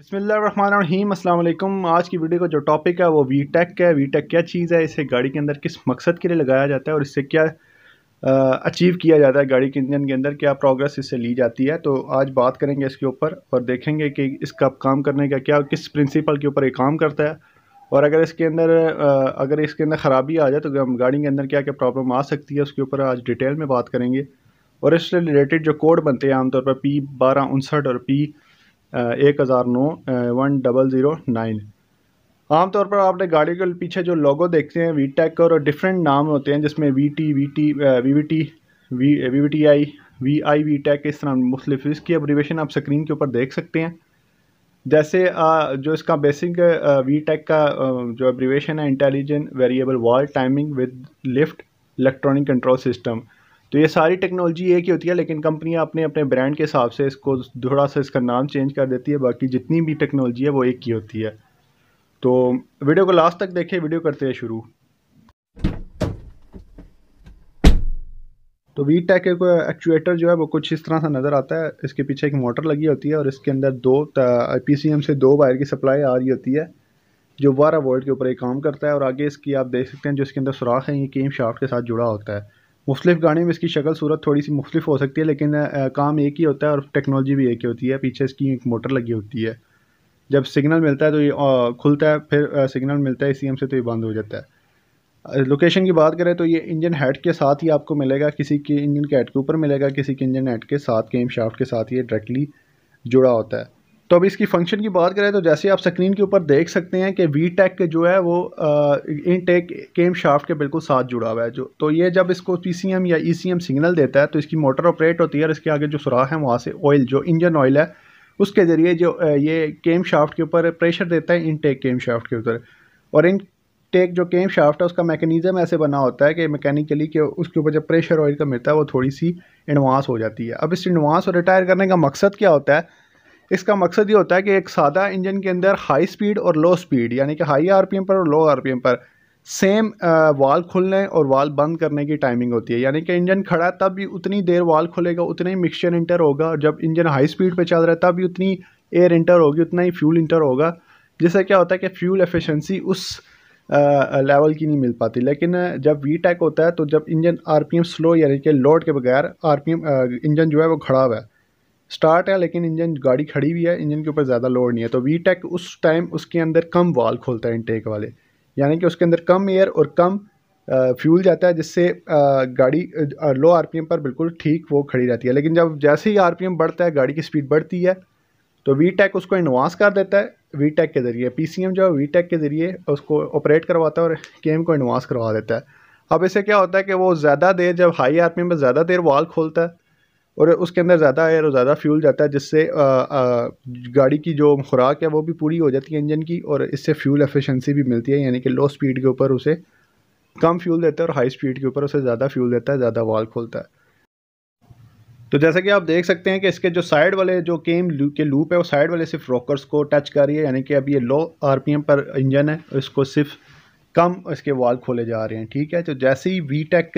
बसमीम अल्लाम आज की वीडियो का जो टॉपिक है वो वी टेक है वी टेक क्या चीज़ है इसे गाड़ी के अंदर किस मकसद के लिए लगाया जाता है और इससे क्या अचीव किया जाता है गाड़ी के इंजन के अंदर क्या प्रोग्रेस इससे ली जाती है तो आज बात करेंगे इसके ऊपर और देखेंगे कि इसका काम करने का क्या किस प्रिंसिपल के ऊपर ये काम करता है और अगर इसके अंदर अगर इसके अंदर ख़राबी आ जाए तो हम गाड़ी के अंदर क्या क्या प्रॉब्लम आ सकती है उसके ऊपर आज डिटेल में बात करेंगे और इससे रिलेटेड जो कोड बनते हैं आमतौर पर पी बारह उनसठ और पी एक हज़ार नौ वन डबल ज़ीरो नाइन आमतौर पर आपने गाड़ी के पीछे जो लोगो देखते हैं वी टेक और डिफरेंट नाम होते हैं जिसमें V T V T V V T V V V T I V I VTEC इस तरह मुख्तलिफ इसकी एब्रीवेशन आप स्क्रीन के ऊपर देख सकते हैं जैसे आ, जो इसका बेसिक वी टेक का जो एब्रीवेशन है intelligent variable valve timing with lift electronic control system तो ये सारी टेक्नोलॉजी एक ही होती है लेकिन कंपनियाँ अपने अपने ब्रांड के हिसाब से इसको थोड़ा सा इसका नाम चेंज कर देती है बाकी जितनी भी टेक्नोलॉजी है वो एक ही होती है तो वीडियो को लास्ट तक देखें वीडियो करते हैं शुरू तो वी टैक का एक्चुएटर जो है वो कुछ इस तरह से नज़र आता है इसके पीछे एक मोटर लगी होती है और इसके अंदर दो पी सी एम से दो वायर की सप्लाई आ रही होती है जो बारह वोल्ट के ऊपर एक काम करता है और आगे इसकी आप देख सकते हैं जो इसके अंदर सुराख है ये केम शाफ्ट के साथ जुड़ा होता है मुख्तफ गाने में इसकी शक्ल सूरत थोड़ी सी मुख्तलिफ हो सकती है लेकिन काम एक ही होता है और टेक्नोलॉजी भी एक ही होती है पीछे इसकी एक मोटर लगी होती है जब सिग्नल मिलता है तो ये खुलता है फिर सिग्नल मिलता है सी e से तो ये बंद हो जाता है लोकेशन की बात करें तो ये इंजन हेड के साथ ही आपको मिलेगा किसी के इंजन के हेड के ऊपर मिलेगा किसी के इंजन हेड के साथ एम शाफ्ट के साथ ये डायरेक्टली जुड़ा होता है तो अब इसकी फंक्शन की बात करें तो जैसे आप स्क्रीन के ऊपर देख सकते हैं कि वी टेक जो है वो इन टेक केम शाफ्ट के बिल्कुल साथ जुड़ा हुआ है जो तो ये जब इसको पी सी एम या ई सी एम सिग्नल देता है तो इसकी मोटर ऑपरेट होती है और इसके आगे जो सुराख है वहाँ से ऑयल जो इंजन ऑयल है उसके ज़रिए जो ये केम शाफ्ट के ऊपर प्रेशर देता है इन टेक केम शाफ्ट के ऊपर और इन टेक जो केम शाफ्ट है उसका मैकेनिज़म ऐसे बना होता है कि मैकेनिकली कि उसके ऊपर जब प्रेशर ऑयल का मिलता है वो थोड़ी सी एडवांस हो जाती है अब इस एडवांस और रिटायर करने का मकसद क्या होता है इसका मकसद ये होता है कि एक सादा इंजन के अंदर हाई स्पीड और लो स्पीड यानी कि हाई आरपीएम पर और लो आरपीएम पर सेम वाल खुलने और वाल बंद करने की टाइमिंग होती है यानी कि इंजन खड़ा तब भी उतनी देर वाल खुलेगा उतना ही मिक्सचर इंटर होगा और जब इंजन हाई स्पीड पर चल रहा है तब भी उतनी एयर इंटर होगी उतना ही फ्यूल इंटर होगा जिससे क्या होता है कि फ्यूल एफिशिएंसी उस लेवल की नहीं मिल पाती लेकिन जब वी टैक होता है तो जब इंजन आरपीएम स्लो यानी कि लोड के बगैर आरपीएम इंजन जो है वो खड़ा हुआ है स्टार्ट है लेकिन इंजन गाड़ी खड़ी हुई है इंजन के ऊपर ज़्यादा लोड नहीं है तो वी टेक उस टाइम उसके अंदर कम वाल खोलता है इनटेक वाले यानी कि उसके अंदर कम एयर और कम फ्यूल जाता है जिससे गाड़ी लो आरपीएम पर बिल्कुल ठीक वो खड़ी रहती है लेकिन जब जैसे ही आरपीएम बढ़ता है गाड़ी की स्पीड बढ़ती है तो वी टेक उसको एडवांस कर देता है वी टेक के ज़रिए पी सी एम जो है वी टेक के ज़रिए उसको ऑपरेट करवाता है और के एम को एडवांस करवा देता है अब इससे क्या होता है कि वो ज़्यादा देर जब हाई एम पर ज़्यादा देर वाल खोलता है और उसके अंदर ज़्यादा एयर और ज़्यादा फ्यूल जाता है जिससे गाड़ी की जो खुराक है वो भी पूरी हो जाती है इंजन की और इससे फ्यूल एफिशिएंसी भी मिलती है यानी कि लो स्पीड के ऊपर उसे कम फ्यूल देता है और हाई स्पीड के ऊपर उसे ज़्यादा फ्यूल देता है ज़्यादा वाल खोलता है तो जैसा कि आप देख सकते हैं कि इसके जो साइड वाले जो केम के लूप है वो साइड वाले सिर्फ रॉकर्स को टच कर रही है यानी कि अब ये लो आर पर इंजन है इसको सिर्फ कम इसके वाल खोले जा रहे हैं ठीक है तो जैसे ही वी टेक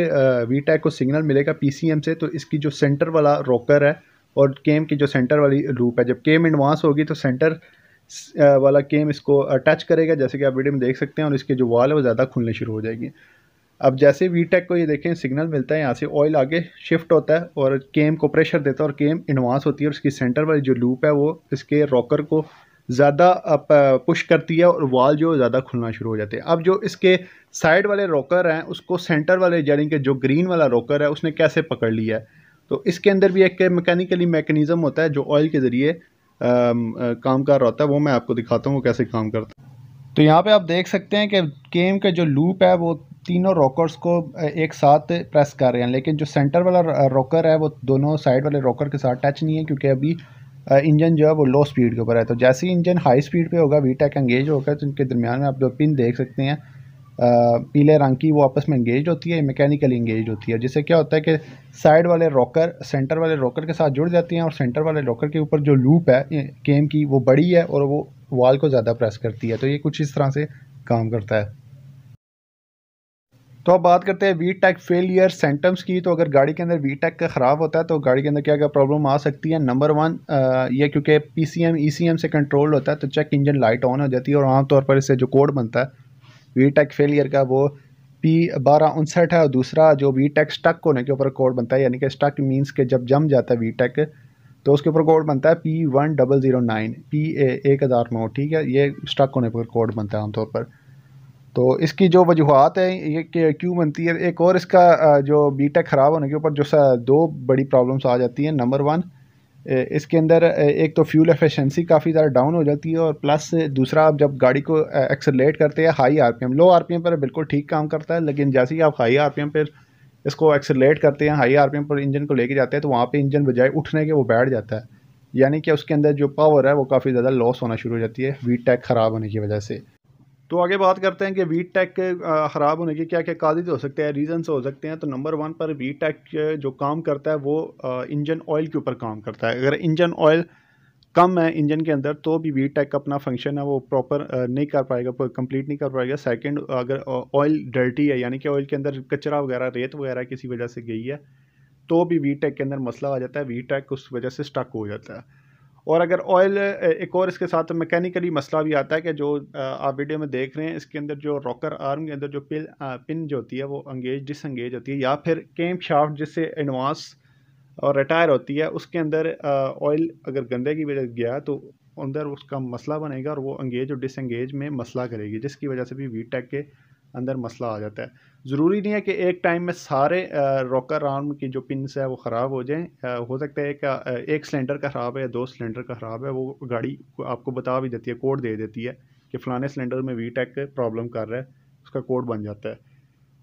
वी टेक को सिग्नल मिलेगा पी से तो इसकी जो सेंटर वाला रोकर है और केम की जो सेंटर वाली लूप है जब केम एडवांस होगी तो सेंटर वाला केम इसको टच करेगा जैसे कि आप वीडियो में देख सकते हैं और इसके जो वाल है वो ज़्यादा खुलने शुरू हो जाएगी अब जैसे वी टेक को ये देखें सिग्नल मिलता है यहाँ से ऑयल आगे शिफ्ट होता है और केम को प्रेशर देता है और केम एडवांस होती है और इसकी सेंटर वाली जो लूप है वो इसके रॉकर को ज़्यादा पुश करती है और वाल जो ज़्यादा खुलना शुरू हो जाते हैं अब जो इसके साइड वाले रोकर हैं उसको सेंटर वाले यानी कि जो ग्रीन वाला रोकर है उसने कैसे पकड़ लिया है तो इसके अंदर भी एक मैकेनिकली मैकेनिज़म होता है जो ऑयल के ज़रिए काम कर रहा होता है वो मैं आपको दिखाता हूँ वो कैसे काम करता है तो यहाँ पे आप देख सकते हैं कि केम का के जो लूप है वो तीनों रॉकर्स को एक साथ प्रेस कर रहे हैं लेकिन जो सेंटर वाला रॉकर है वो दोनों साइड वाले रॉकर के साथ टच नहीं है क्योंकि अभी इंजन जो है वो लो स्पीड के ऊपर है तो जैसे ही इंजन हाई स्पीड पे होगा वीटेक एंगेज होगा तो इनके दरमियान में आप जो पिन देख सकते हैं पीले रंग की वो आपस में इंगेज होती है मैकेनिकली इंगेज होती है जिससे क्या होता है कि साइड वाले रॉकर सेंटर वाले रॉकर के साथ जुड़ जाती हैं और सेंटर वाले रॉकर के ऊपर जो लूप है केम की वो बड़ी है और वो वॉल को ज़्यादा प्रेस करती है तो ये कुछ इस तरह से काम करता है तो अब बात करते हैं वी टैक फेलियर सेंटम्स की तो अगर गाड़ी के अंदर वी टैक का ख़राब होता है तो गाड़ी के अंदर क्या क्या प्रॉब्लम आ सकती है नंबर वन ये क्योंकि P C M E C M से कंट्रोल होता है तो चेक इंजन लाइट ऑन हो जाती है और आमतौर पर इससे जो कोड बनता है वी टैक फेलियर का वो पी बारह उनसठ है और दूसरा जो वी टैक स्टक होने के ऊपर कोड बनता है यानी कि स्टक मीन्स के जब जम जाता है वी टैक तो उसके ऊपर कोड बनता है P one double zero nine P A एक हज़ार नौ ठीक है ये स्टक होने पर कोड बनता है आमतौर पर तो इसकी जो वजूहत है ये क्यों बनती है एक और इसका जो बीटेक ख़राब होने के ऊपर जो सा दो बड़ी प्रॉब्लम्स आ जाती हैं नंबर वन इसके अंदर एक तो फ्यूल एफिशिएंसी काफ़ी ज़्यादा डाउन हो जाती है और प्लस दूसरा आप जब गाड़ी को एक्सलेट करते हैं हाई आरपीएम लो आरपीएम पर बिल्कुल ठीक काम करता है लेकिन जैसे ही आप हाई आरपीएम पर इसको एक्सलेट करते हैं हाई आरपीएम पर इंजन को लेके जाते हैं तो वहाँ पे इंजन बजाय उठने के वो बैठ जाता है यानी कि उसके अंदर जो पावर है वो काफ़ी ज़्यादा लॉस होना शुरू हो जाती है वी टैक ख़राब होने की वजह से तो आगे बात करते हैं कि वी टेक ख़राब होने के क्या क्या काजिज तो हो सकते हैं रीजंस हो सकते हैं तो नंबर वन पर वी टेक जो काम करता है वो इंजन ऑयल के ऊपर काम करता है अगर इंजन ऑयल कम है इंजन के अंदर तो भी वी टेक अपना फंक्शन है वो प्रॉपर नहीं कर पाएगा कंप्लीट नहीं कर पाएगा सेकंड अगर ऑयल डल्टी है यानी कि ऑयल के अंदर कचरा वगैरह रेत वगैरह किसी वजह से गई है तो भी वी टेक के अंदर मसला आ जाता है वी टेक उस वजह से स्टक हो जाता है और अगर ऑयल एक और इसके साथ मैकेनिकली मसला भी आता है कि जो आप वीडियो में देख रहे हैं इसके अंदर जो रॉकर आर्म के अंदर जो पिन पिन जो होती है वो अंगेज डिसंगेज होती है या फिर कैंप शाफ्ट जिससे एडवांस और रिटायर होती है उसके अंदर ऑयल अगर गंदे की वजह गया तो अंदर उसका मसला बनेगा और वो अंगेज और डिसंगेज में मसला करेगी जिसकी वजह से भी वी के अंदर मसला आ जाता है ज़रूरी नहीं है कि एक टाइम में सारे रॉकर आर्म की जो पिनस है वो ख़राब हो जाएं हो सकता है कि एक सिलेंडर का ख़राब है या दो सिलेंडर का ख़राब है वो गाड़ी आपको बता भी देती है कोड दे देती है कि फ़लाने सिलेंडर में वी टैक प्रॉब्लम कर रहा है उसका कोड बन जाता है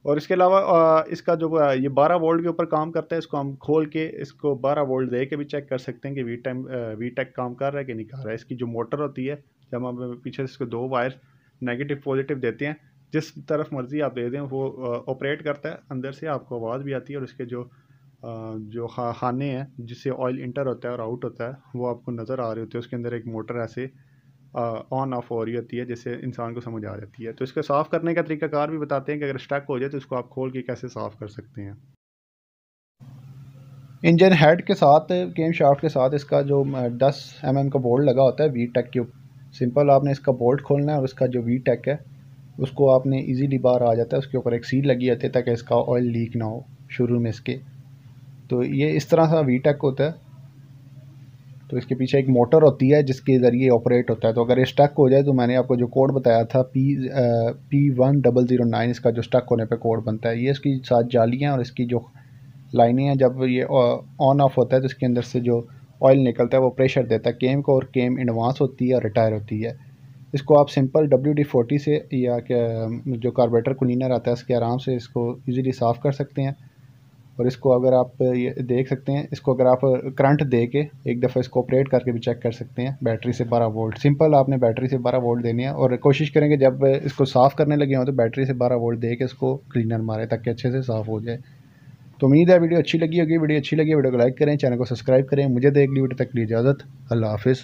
और इसके अलावा इसका जो ये बारह वोल्ट के ऊपर काम करता है इसको हम खोल के इसको बारह वोल्ट दे के भी चेक कर सकते हैं कि वी टाइम वी टेक काम कर रहा है कि नहीं कर रहा है इसकी जो मोटर होती है जब हम पीछे से इसको दो वायर नेगेटिव पॉजिटिव देते हैं जिस तरफ मर्ज़ी आप दे दें वो ऑपरेट करता है अंदर से आपको आवाज़ भी आती है और उसके जो जो खा खाने हैं जिससे ऑयल इंटर होता है और आउट होता है वो आपको नज़र आ रही होती है उसके अंदर एक मोटर ऐसे ऑन ऑफ हो रही होती है जिससे इंसान को समझ आ जाती है तो इसको साफ़ करने का तरीकाकार भी बताते हैं कि अगर स्टक हो जाए तो इसको आप खोल के कैसे साफ़ कर सकते हैं इंजन हेड के साथ केम शाफ्ट के साथ इसका जो 10 एम mm का बोल्ट लगा होता है वी टेक के सिंपल आपने इसका बोल्ट खोलना है और इसका जो वी टेक है उसको आपने इजीली बाहर आ जाता है उसके ऊपर एक सील लगी जाती है ताकि इसका ऑयल लीक ना हो शुरू में इसके तो ये इस तरह सा वी टेक होता है तो इसके पीछे एक मोटर होती है जिसके ज़रिए ऑपरेट होता है तो अगर ये स्टक हो जाए तो मैंने आपको जो कोड बताया था पी आ, P one double zero nine इसका जो स्टक होने पे कोड बनता है ये इसकी साथ जालियाँ और इसकी जो लाइनें हैं जब ये ऑन ऑफ होता है तो इसके अंदर से जो ऑयल निकलता है वो प्रेशर देता है केम को और केम एडवांस होती है और रिटायर होती है इसको आप सिंपल डब्ल्यू डी फोर्टी से या जो कार्बेटर क्लीनर आता है इसके आराम से इसको ईज़ीली साफ़ कर सकते हैं और इसको अगर आप ये देख सकते हैं इसको अगर आप करंट दे के एक दफ़ा इसको ऑपरेट करके भी चेक कर सकते हैं बैटरी से बारह वोल्ट सिंपल आपने बैटरी से बारह वोल्ट देनी है और कोशिश करेंगे जब इसको साफ़ करने लगे हों तो बैटरी से बारह वोल्ट दे के इसको क्लीनर मारे ताकि अच्छे से साफ़ हो जाए तो उम्मीद है वीडियो अच्छी लगी होगी वीडियो अच्छी लगी वीडियो को लाइक करें चैनल को सब्सक्राइब करें मुझे देख ली वीडियो तक की इजाज़त अल्लाह हाफिज़